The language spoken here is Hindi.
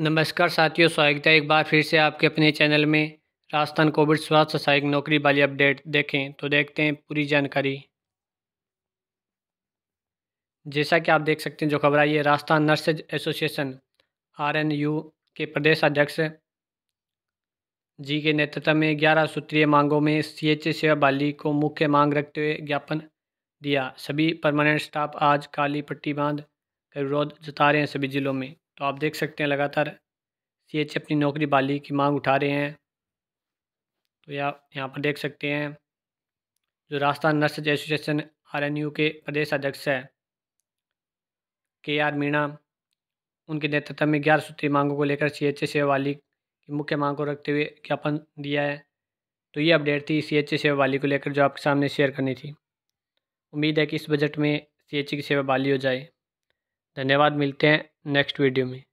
नमस्कार साथियों स्वागत है एक बार फिर से आपके अपने चैनल में राजस्थान कोविड स्वास्थ्य सहायक नौकरी वाली अपडेट देखें तो देखते हैं पूरी जानकारी जैसा कि आप देख सकते हैं जो खबर आई है राजस्थान नर्सेज एसोसिएशन आरएनयू के प्रदेश अध्यक्ष जी के नेतृत्व में ग्यारह सूत्रीय मांगों में सी सेवा बाली को मुख्य मांग रखते हुए ज्ञापन दिया सभी परमानेंट स्टाफ आज काली पट्टी बांध कर विरोध जता रहे हैं सभी जिलों में तो आप देख सकते हैं लगातार सी एच अपनी नौकरी बहाली की मांग उठा रहे हैं तो या यहाँ पर देख सकते हैं जो राजस्थान नर्स एसोसिएशन आर के प्रदेश अध्यक्ष है के आर मीणा उनके नेतृत्व में ग्यारह सूत्री मांगों को लेकर सी एच सेवा वाली की मुख्य मांग को रखते हुए ज्ञापन दिया है तो ये अपडेट थी सी एच सेवा वाली को लेकर जो आपके सामने शेयर करनी थी उम्मीद है कि इस बजट में सी एच की सेवा बहाली हो जाए धन्यवाद मिलते हैं नेक्स्ट वीडियो में